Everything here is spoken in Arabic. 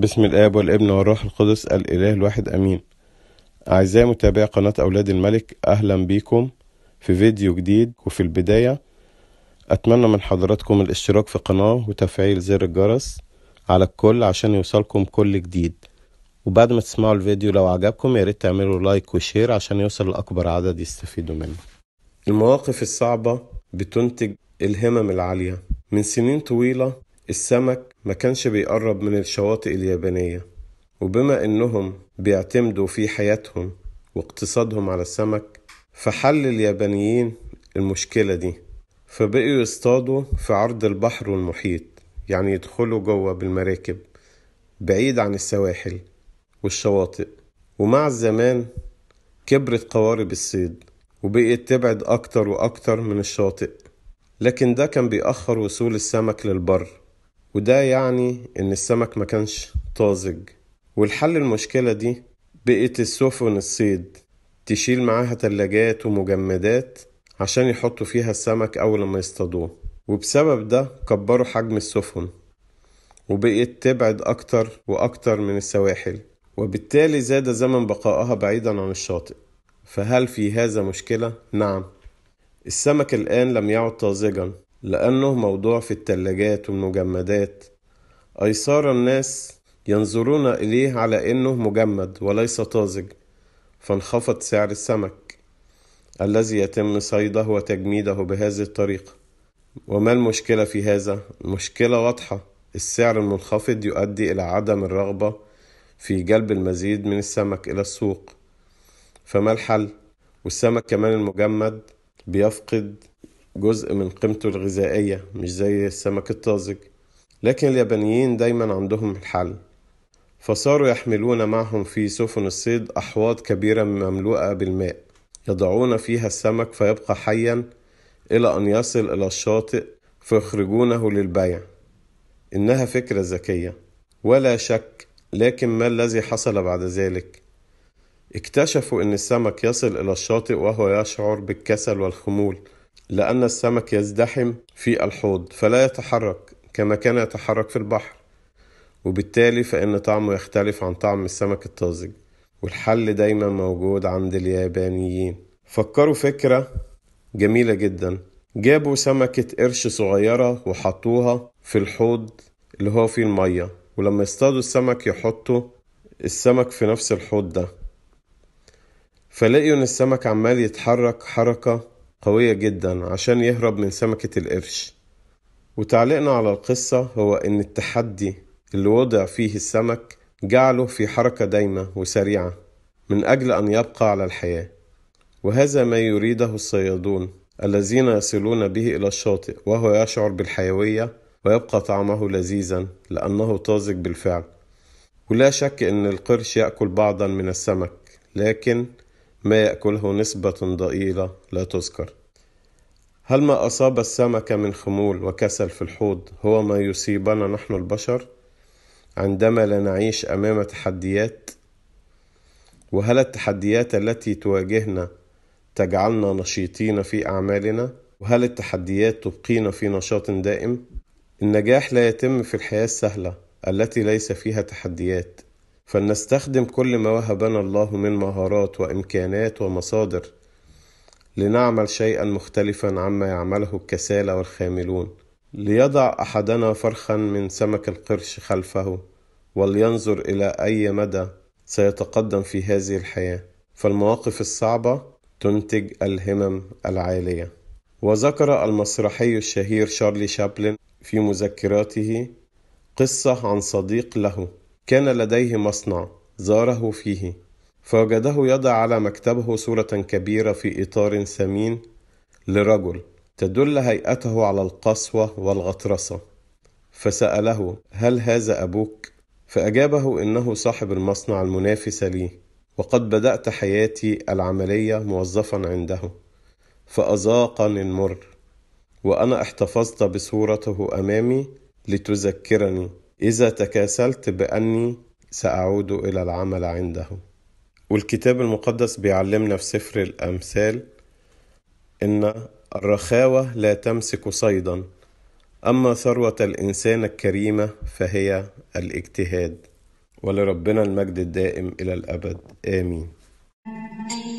باسم الآب والابن والروح القدس الإله الواحد أمين أعزائي متابعي قناة أولاد الملك أهلا بيكم في فيديو جديد وفي البداية أتمنى من حضراتكم الاشتراك في القناة وتفعيل زر الجرس على الكل عشان يوصلكم كل جديد وبعد ما تسمعوا الفيديو لو عجبكم ياريت تعملوا لايك وشير عشان يوصل لأكبر عدد يستفيدوا منه المواقف الصعبة بتنتج الهمم العالية من سنين طويلة السمك ما كانش بيقرب من الشواطئ اليابانية وبما إنهم بيعتمدوا في حياتهم واقتصادهم على السمك فحل اليابانيين المشكلة دي فبقوا يصطادوا في عرض البحر والمحيط يعني يدخلوا جوه بالمراكب بعيد عن السواحل والشواطئ ومع الزمان كبرت قوارب الصيد وبقيت تبعد أكتر وأكتر من الشاطئ لكن ده كان بيأخر وصول السمك للبر وده يعني إن السمك ما كانش طازج والحل المشكلة دي بقت السفن الصيد تشيل معاها تلاجات ومجمدات عشان يحطوا فيها السمك أول ما يصطادوه وبسبب ده كبروا حجم السفن وبقت تبعد أكتر وأكتر من السواحل وبالتالي زاد زمن بقائها بعيدا عن الشاطئ فهل في هذا مشكلة؟ نعم السمك الآن لم يعد طازجا لأنه موضوع في التلاجات والمجمدات أي صار الناس ينظرون إليه على إنه مجمد وليس طازج فانخفض سعر السمك الذي يتم صيده وتجميده بهذه الطريقة وما المشكلة في هذا؟ المشكلة واضحة السعر المنخفض يؤدي إلى عدم الرغبة في جلب المزيد من السمك إلى السوق فما الحل؟ والسمك كمان المجمد بيفقد جزء من قيمته الغذائية مش زي السمك الطازج لكن اليابانيين دايما عندهم الحل فصاروا يحملون معهم في سفن الصيد أحواض كبيرة مملوءة بالماء يضعون فيها السمك فيبقى حيا إلى أن يصل إلى الشاطئ فيخرجونه للبيع إنها فكرة ذكية ولا شك لكن ما الذي حصل بعد ذلك؟ اكتشفوا أن السمك يصل إلى الشاطئ وهو يشعر بالكسل والخمول لأن السمك يزدحم في الحوض فلا يتحرك كما كان يتحرك في البحر وبالتالي فإن طعمه يختلف عن طعم السمك الطازج والحل دايما موجود عند اليابانيين فكروا فكرة جميلة جدا جابوا سمكة قرش صغيرة وحطوها في الحوض اللي هو فيه المية ولما يصطادوا السمك يحطوا السمك في نفس الحوض ده فلقيوا ان السمك عمال يتحرك حركة قوية جدا عشان يهرب من سمكة القرش وتعليقنا على القصة هو إن التحدي اللي وضع فيه السمك جعله في حركة دايمة وسريعة من أجل أن يبقى على الحياة وهذا ما يريده الصيادون الذين يصلون به إلى الشاطئ وهو يشعر بالحيوية ويبقى طعمه لذيذا لأنه طازج بالفعل ولا شك أن القرش يأكل بعضا من السمك لكن ما يأكله نسبة ضئيلة لا تذكر هل ما أصاب السمك من خمول وكسل في الحوض هو ما يصيبنا نحن البشر عندما لا نعيش أمام تحديات؟ وهل التحديات التي تواجهنا تجعلنا نشيطين في أعمالنا؟ وهل التحديات تبقينا في نشاط دائم؟ النجاح لا يتم في الحياة السهلة التي ليس فيها تحديات فلنستخدم كل ما وهبنا الله من مهارات وامكانات ومصادر لنعمل شيئا مختلفا عما يعمله الكسالى والخاملون ليضع احدنا فرخا من سمك القرش خلفه ولينظر الى اي مدى سيتقدم في هذه الحياه فالمواقف الصعبه تنتج الهمم العاليه وذكر المسرحي الشهير شارلي شابلن في مذكراته قصه عن صديق له كان لديه مصنع زاره فيه فوجده يضع على مكتبه صورة كبيرة في إطار ثمين لرجل تدل هيئته على القسوة والغطرسة فسأله هل هذا أبوك؟ فأجابه إنه صاحب المصنع المنافس لي وقد بدأت حياتي العملية موظفا عنده فأذاقني المر وأنا احتفظت بصورته أمامي لتذكرني إذا تكاسلت بأني سأعود إلى العمل عنده والكتاب المقدس بيعلمنا في سفر الأمثال إن الرخاوة لا تمسك صيدا أما ثروة الإنسان الكريمة فهي الاجتهاد ولربنا المجد الدائم إلى الأبد آمين